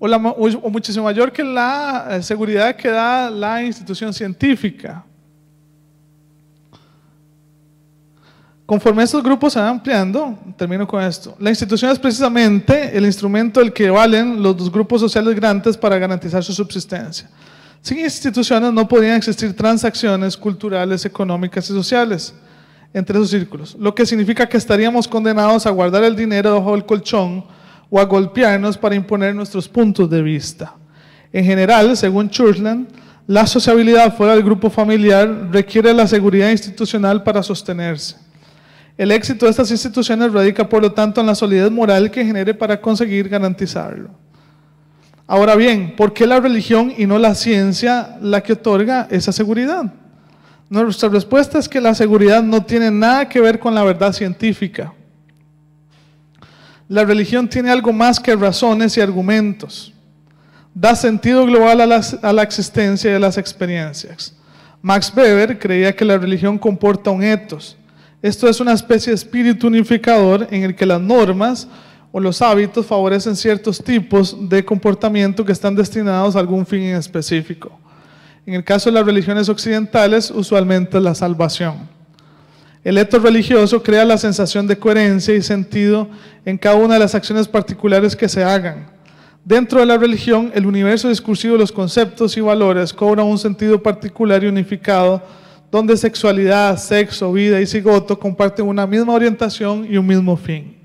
o, muchísimo mayor que la eh, seguridad que da la institución científica. Conforme estos grupos se van ampliando, termino con esto, la institución es precisamente el instrumento del que valen los dos grupos sociales grandes para garantizar su subsistencia. Sin instituciones no podían existir transacciones culturales, económicas y sociales entre esos círculos, lo que significa que estaríamos condenados a guardar el dinero bajo el colchón o a golpearnos para imponer nuestros puntos de vista. En general, según Churchland, la sociabilidad fuera del grupo familiar requiere la seguridad institucional para sostenerse. El éxito de estas instituciones radica, por lo tanto, en la solidez moral que genere para conseguir garantizarlo. Ahora bien, ¿por qué la religión y no la ciencia la que otorga esa seguridad? Nuestra respuesta es que la seguridad no tiene nada que ver con la verdad científica. La religión tiene algo más que razones y argumentos. Da sentido global a, la existencia y a las experiencias. Max Weber creía que la religión comporta un etos. Esto es una especie de espíritu unificador en el que las normas o los hábitos favorecen ciertos tipos de comportamiento que están destinados a algún fin específico. En el caso de las religiones occidentales, usualmente la salvación. El eto religioso crea la sensación de coherencia y sentido en cada una de las acciones particulares que se hagan. Dentro de la religión, el universo discursivo de los conceptos y valores cobra un sentido particular y unificado, donde sexualidad, sexo, vida y cigoto comparten una misma orientación y un mismo fin.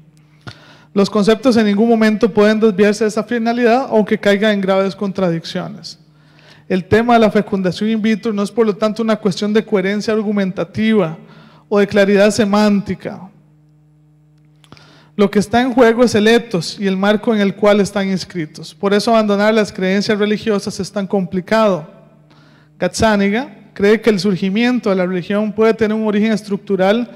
Los conceptos en ningún momento pueden desviarse de esa finalidad, aunque caigan en graves contradicciones. El tema de la fecundación in vitro no es por lo tanto una cuestión de coherencia argumentativa, o de claridad semántica. Lo que está en juego es el etos y el marco en el cual están inscritos. Por eso abandonar las creencias religiosas es tan complicado. Katzániga cree que el surgimiento de la religión puede tener un origen estructural,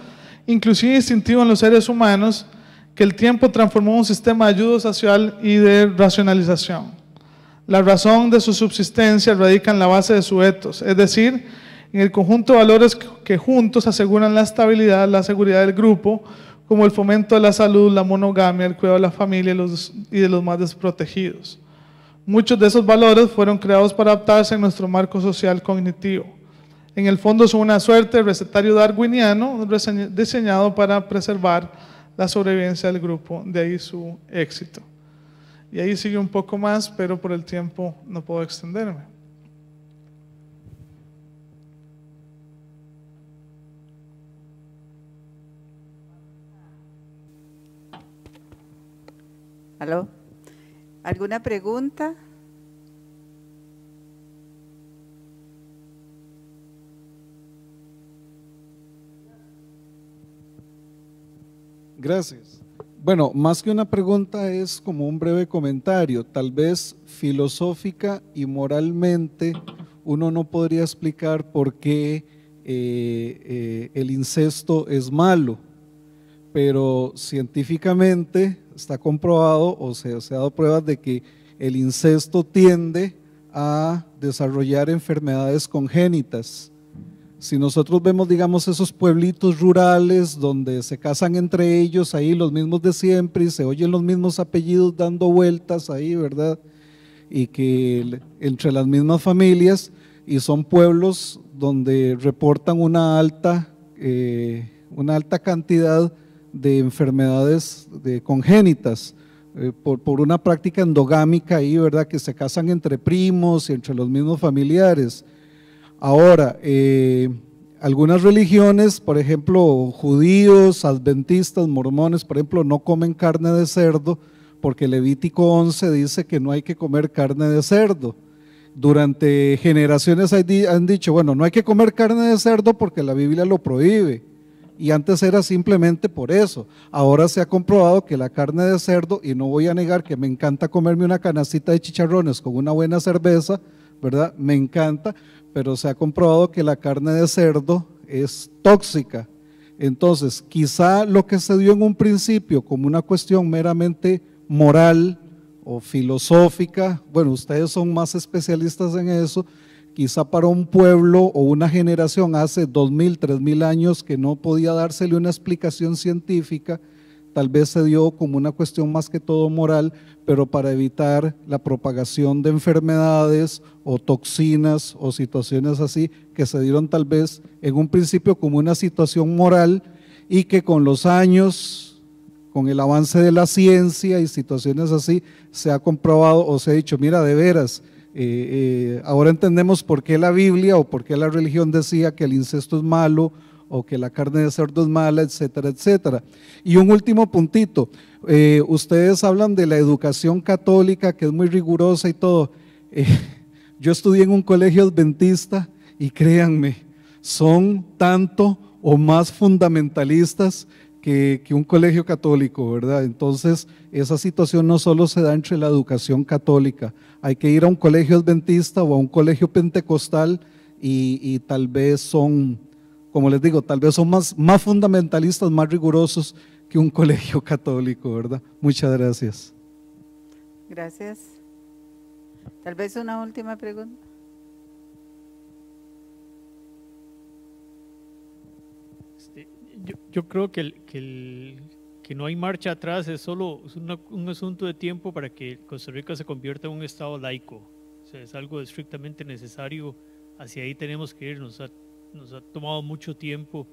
inclusive instintivo en los seres humanos, que el tiempo transformó un sistema de ayuda social y de racionalización. La razón de su subsistencia radica en la base de su etos, es decir, en el conjunto de valores que juntos aseguran la estabilidad, la seguridad del grupo, como el fomento de la salud, la monogamia, el cuidado de la familia y de los más desprotegidos. Muchos de esos valores fueron creados para adaptarse a nuestro marco social cognitivo. En el fondo son una suerte de recetario darwiniano diseñado para preservar la sobrevivencia del grupo, de ahí su éxito. Y ahí sigue un poco más, pero por el tiempo no puedo extenderme. ¿Alguna pregunta? Gracias. Bueno, más que una pregunta es como un breve comentario. Tal vez filosófica y moralmente uno no podría explicar por qué eh, eh, el incesto es malo pero científicamente está comprobado o se, se ha dado pruebas de que el incesto tiende a desarrollar enfermedades congénitas. Si nosotros vemos, digamos, esos pueblitos rurales donde se casan entre ellos, ahí los mismos de siempre, y se oyen los mismos apellidos dando vueltas ahí, ¿verdad? Y que entre las mismas familias, y son pueblos donde reportan una alta, eh, una alta cantidad de enfermedades de congénitas. Eh, por, una práctica endogámica ahí, ¿verdad? Que se casan entre primos y entre los mismos familiares. Ahora, eh, algunas religiones, por ejemplo, judíos, adventistas, mormones, por ejemplo, no comen carne de cerdo porque Levítico 11 dice que no hay que comer carne de cerdo. Durante generaciones han dicho, bueno, no hay que comer carne de cerdo porque la Biblia lo prohíbe. Y antes era simplemente por eso. Ahora se ha comprobado que la carne de cerdo, y no voy a negar que me encanta comerme una canacita de chicharrones con una buena cerveza, ¿verdad? Me encanta, pero se ha comprobado que la carne de cerdo es tóxica. Entonces, quizá lo que se dio en un principio como una cuestión meramente moral o filosófica, bueno, ustedes son más especialistas en eso, quizá para un pueblo o una generación hace 2.000, 3.000 años que no podía dársele una explicación científica, tal vez se dio como una cuestión más que todo moral, pero para evitar la propagación de enfermedades o toxinas o situaciones así que se dieron tal vez en un principio como una situación moral y que con los años, con el avance de la ciencia y situaciones así, se ha comprobado o se ha dicho, mira, de veras, eh, eh, ahora entendemos por qué la Biblia o por qué la religión decía que el incesto es malo o que la carne de cerdo es mala, etcétera, etcétera. Y un último puntito, eh, ustedes hablan de la educación católica que es muy rigurosa y todo. yo estudié en un colegio adventista y créanme, son tanto o más fundamentalistas que, un colegio católico, ¿verdad? Entonces, esa situación no solo se da entre la educación católica, hay que ir a un colegio adventista o a un colegio pentecostal y, tal vez son, como les digo, tal vez son más, más fundamentalistas, más rigurosos que un colegio católico, ¿verdad? Muchas gracias. Gracias. Tal vez una última pregunta. yo, creo que, que, no hay marcha atrás, es solo un asunto de tiempo para que Costa Rica se convierta en un Estado laico. O sea, es algo estrictamente necesario, hacia ahí tenemos que ir, nos ha, tomado mucho tiempo.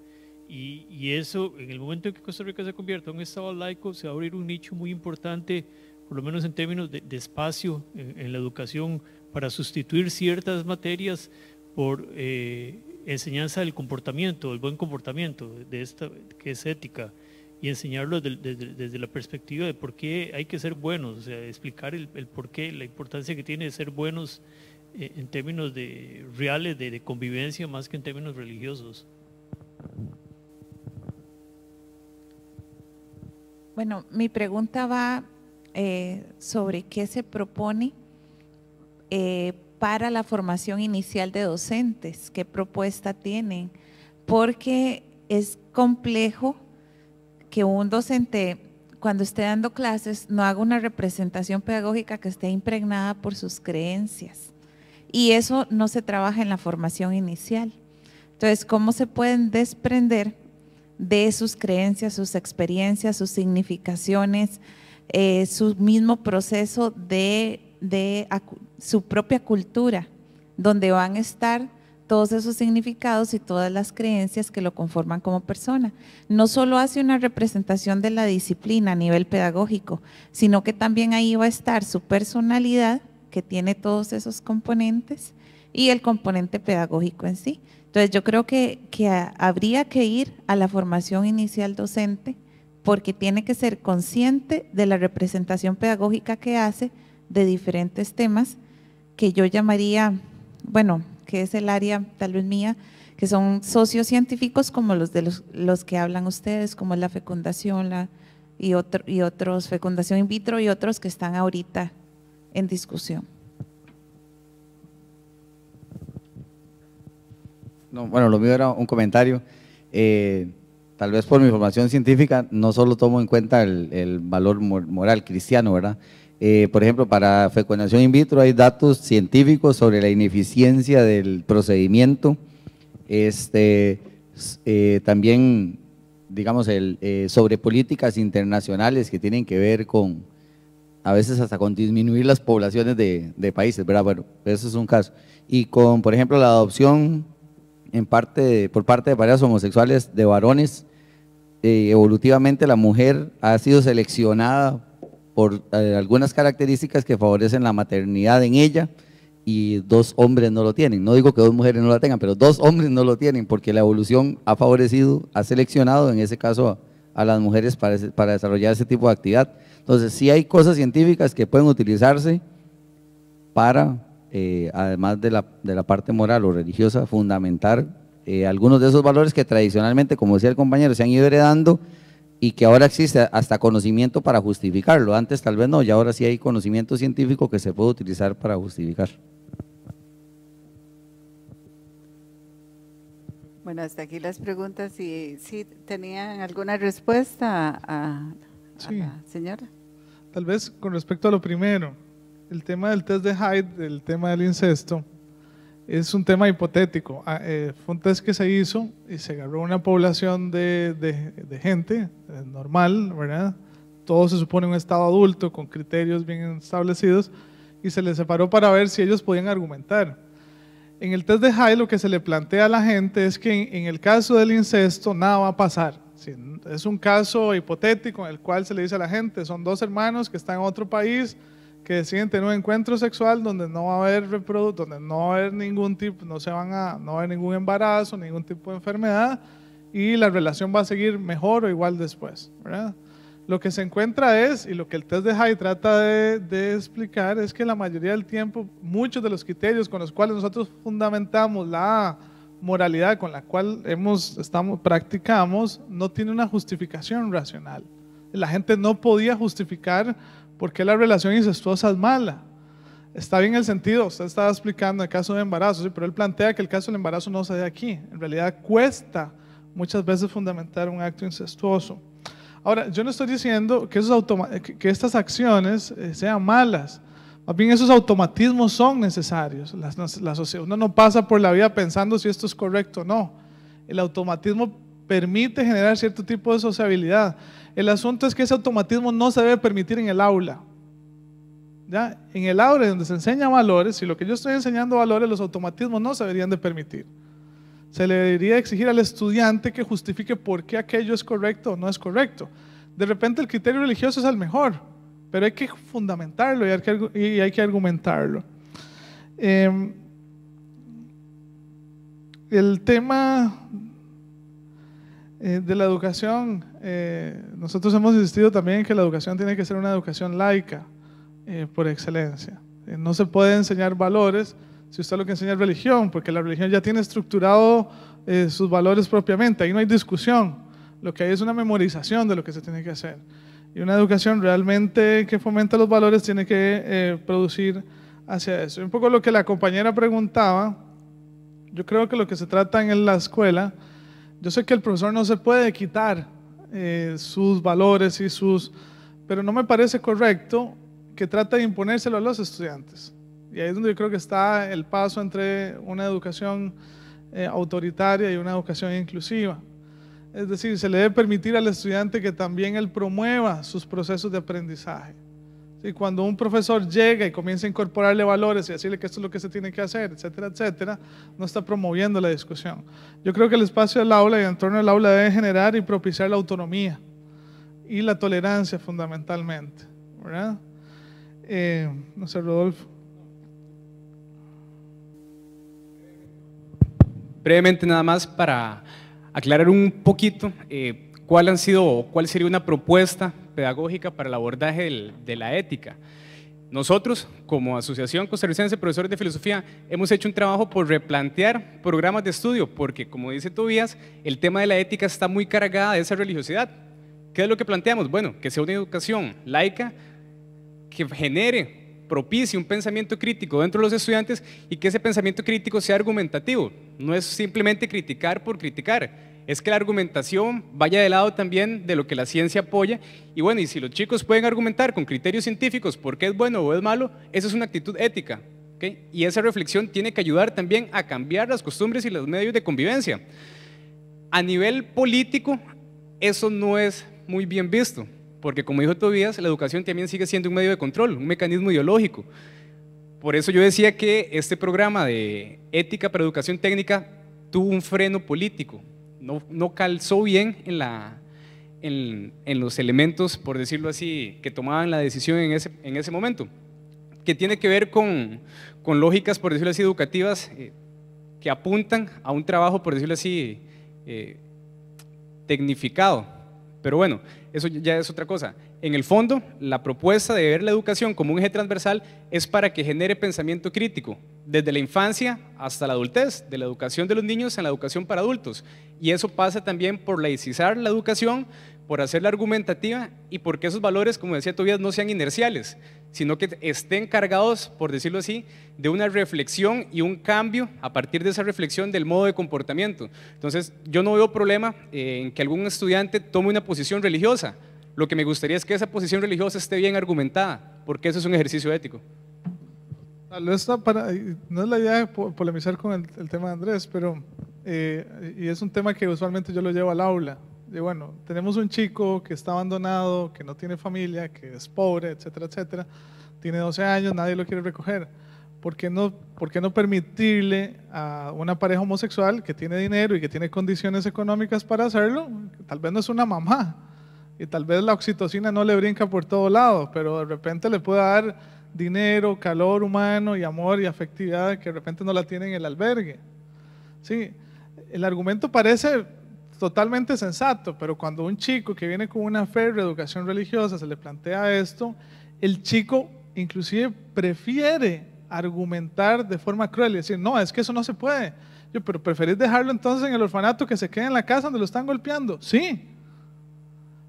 Y, eso, en el momento en que Costa Rica se convierta en un Estado laico, se va a abrir un nicho muy importante, por lo menos en términos de, espacio en, la educación, para sustituir ciertas materias por eh, enseñanza del comportamiento, el buen comportamiento, de esta, que es ética, y enseñarlo desde, la perspectiva de por qué hay que ser buenos, explicar el, por qué, la importancia que tiene ser buenos eh, en términos de, reales, de, convivencia, más que en términos religiosos. Bueno, mi pregunta va eh, sobre qué se propone eh, para la formación inicial de docentes? ¿Qué propuesta tienen? Porque es complejo que un docente cuando esté dando clases no haga una representación pedagógica que esté impregnada por sus creencias. Y eso no se trabaja en la formación inicial. Entonces, ¿cómo se pueden desprender de sus creencias, sus experiencias, sus significaciones, eh, su mismo proceso de de su propia cultura, donde van a estar todos esos significados y todas las creencias que lo conforman como persona. No solo hace una representación de la disciplina a nivel pedagógico, sino que también ahí va a estar su personalidad, que tiene todos esos componentes, y el componente pedagógico en sí. Entonces yo creo que, que habría que ir a la formación inicial docente porque tiene que ser consciente de la representación pedagógica que hace de diferentes temas que yo llamaría, bueno, que es el área tal vez mía, que son socios científicos como los de los, que hablan ustedes, como la fecundación la, y, otro, y otros, fecundación in vitro y otros que están ahorita en discusión. bueno, lo mío era un comentario. Eh, tal vez por mi formación científica, no solo tomo en cuenta el, el valor moral cristiano, ¿verdad? Eh, por ejemplo, para fecundación in vitro hay datos científicos sobre la ineficiencia del procedimiento. Este, eh, también, digamos, el, eh, sobre políticas internacionales que tienen que ver con, a veces hasta con disminuir las poblaciones de, países, ¿verdad? Bueno, eso es un caso. Y con, por ejemplo, la adopción en parte, por parte de parejas homosexuales de varones, evolutivamente la mujer ha sido seleccionada por eh, algunas características que favorecen la maternidad en ella y dos hombres no lo tienen. No digo que dos mujeres no la tengan, pero dos hombres no lo tienen porque la evolución ha favorecido, ha seleccionado en ese caso a, las mujeres para, desarrollar ese tipo de actividad. Entonces, sí hay cosas científicas que pueden utilizarse para, eh, además de la, parte moral o religiosa, fundamentar eh, algunos de esos valores que tradicionalmente, como decía el compañero, se han ido heredando y que ahora existe hasta conocimiento para justificarlo. Antes tal vez no, y ahora sí hay conocimiento científico que se puede utilizar para justificar. Bueno, hasta aquí las preguntas. ¿Y si tenían alguna respuesta a, señora? Tal vez con respecto a lo primero, el tema del test de Hyde, el tema del incesto, es un tema hipotético. Ah, eh, fue un test que se hizo y se agarró una población de gente, normal, ¿verdad? Todo se supone un Estado adulto con criterios bien establecidos y se les separó para ver si ellos podían argumentar. En el test de High lo que se le plantea a la gente es que en, el caso del incesto nada va a pasar. es un caso hipotético en el cual se le dice a la gente, son dos hermanos que están en otro país, que deciden tener un encuentro sexual donde no va a haber reproducto, donde no ningún tipo, no se van a, no va a haber ningún embarazo, ningún tipo de enfermedad, y la relación va a seguir mejor o igual después. ¿verdad? Lo que se encuentra es, y lo que el test de hay trata de, explicar, es que la mayoría del tiempo muchos de los criterios con los cuales nosotros fundamentamos la moralidad con la cual hemos, estamos, practicamos no tiene una justificación racional. La gente no podía justificar por qué la relación incestuosa es mala. Está bien el sentido, usted estaba explicando el caso de embarazo, sí, pero él plantea que el caso del embarazo no se da aquí. En realidad cuesta muchas veces fundamentar un acto incestuoso. Ahora, yo no estoy diciendo que, esos que estas acciones eh, sean malas, más bien esos automatismos son necesarios. La, uno no pasa por la vida pensando si esto es correcto o no. El automatismo permite generar cierto tipo de sociabilidad. El asunto es que ese automatismo no se debe permitir en el aula. ¿Ya? En el aula donde se enseña valores, si lo que yo estoy enseñando valores, los automatismos no se deberían de permitir. Se le debería exigir al estudiante que justifique por qué aquello es correcto o no es correcto. De repente el criterio religioso es el mejor, pero hay que fundamentarlo y hay que, argumentarlo. Em, el tema eh, de la educación, eh, nosotros hemos insistido también que la educación tiene que ser una educación laica eh, por excelencia. no se puede enseñar valores si usted lo que enseña es religión, porque la religión ya tiene estructurado eh, sus valores propiamente, ahí no hay discusión, lo que hay es una memorización de lo que se tiene que hacer. Y una educación realmente que fomenta los valores tiene que eh, producir hacia eso. Un poco lo que la compañera preguntaba, yo creo que lo que se trata en la escuela, yo sé que el profesor no se puede quitar eh, sus valores y sus... pero no me parece correcto que trate de imponérselo a los estudiantes. Y ahí es donde yo creo que está el paso entre una educación eh, autoritaria y una educación inclusiva. Es decir, se le debe permitir al estudiante que también él promueva sus procesos de aprendizaje. Y cuando un profesor llega y comienza a incorporarle valores y decirle que esto es lo que se tiene que hacer, etcétera, etcétera, no está promoviendo la discusión. Yo creo que el espacio del aula y el entorno del aula debe generar y propiciar la autonomía y la tolerancia fundamentalmente. ¿Verdad? Eh, no sé, Rodolfo. Brevemente nada más para aclarar un poquito eh, cuál han sido o cuál sería una propuesta pedagógica para el abordaje de la ética. Nosotros, como Asociación Costarricense de Profesores de Filosofía, hemos hecho un trabajo por replantear programas de estudio, porque como dice Tobías, el tema de la ética está muy cargada de esa religiosidad. ¿Qué es lo que planteamos? Bueno, que sea una educación laica que genere propicie un pensamiento crítico dentro de los estudiantes y que ese pensamiento crítico sea argumentativo. No es simplemente criticar por criticar, es que la argumentación vaya de lado también de lo que la ciencia apoya. Y bueno, y si los chicos pueden argumentar con criterios científicos por qué es bueno o es malo, eso es una actitud ética. Y esa reflexión tiene que ayudar también a cambiar las costumbres y los medios de convivencia. A nivel político, eso no es muy bien visto. Porque como dijo Tobías, la educación también sigue siendo un medio de control, un mecanismo ideológico. Por eso yo decía que este programa de ética para educación técnica tuvo un freno político, no, no calzó bien en, la, en, en, los elementos, por decirlo así, que tomaban la decisión en ese, en ese momento, que tiene que ver con, con lógicas, por decirlo así, educativas eh, que apuntan a un trabajo, por decirlo así, eh, tecnificado pero bueno, eso ya es otra cosa. En el fondo, la propuesta de ver la educación como un eje transversal es para que genere pensamiento crítico, desde la infancia hasta la adultez, de la educación de los niños en la educación para adultos. Y eso pasa también por laicizar la educación, por hacerla argumentativa y porque esos valores, como decía Tobias, no sean inerciales, sino que estén cargados, por decirlo así, de una reflexión y un cambio a partir de esa reflexión del modo de comportamiento. Entonces, yo no veo problema eh, en que algún estudiante tome una posición religiosa. Lo que me gustaría es que esa posición religiosa esté bien argumentada, porque eso es un ejercicio ético. Ah, eh, no es la idea de polemizar con el, tema de Andrés, pero eh, y es un tema que usualmente yo lo llevo al aula, y bueno, tenemos un chico que está abandonado, que no tiene familia, que es pobre, etcétera, etcétera, tiene 12 años, nadie lo quiere recoger. ¿Por qué, no, ¿Por qué no permitirle a una pareja homosexual que tiene dinero y que tiene condiciones económicas para hacerlo? Tal vez no es una mamá y tal vez la oxitocina no le brinca por todos lados, pero de repente le puede dar dinero, calor humano y amor y afectividad que de repente no la tiene en el albergue. Sí, el argumento parece totalmente sensato, pero cuando un chico que viene con una fe de educación religiosa se le plantea esto, el chico inclusive prefiere argumentar de forma cruel y decir, no, es que eso no se puede. Yo, pero preferís dejarlo entonces en el orfanato que se quede en la casa donde lo están golpeando. Sí.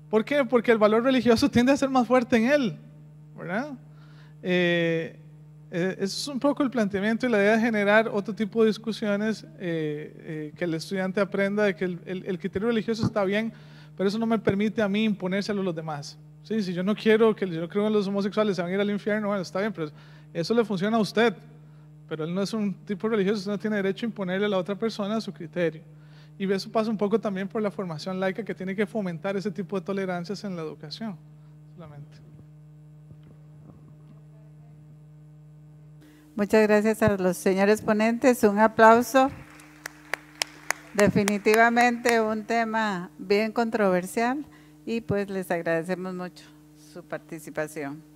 ¿Por qué? Porque el valor religioso tiende a ser más fuerte en él, ¿verdad? Eh, eh, es un poco el planteamiento y la idea de generar otro tipo de discusiones, eh, eh, que el estudiante aprenda de que el, criterio religioso está bien, pero eso no me permite a mí imponérselo a los demás. Sí, si yo no quiero que yo creo que los homosexuales se van a ir al infierno, bueno, está bien, pero eso le funciona a usted. Pero él no es un tipo religioso, no tiene derecho a imponerle a la otra persona su criterio. Y eso pasa un poco también por la formación laica que tiene que fomentar ese tipo de tolerancias en la educación, solamente. Muchas gracias a los señores ponentes. Un aplauso. Definitivamente un tema bien controversial y pues les agradecemos mucho su participación.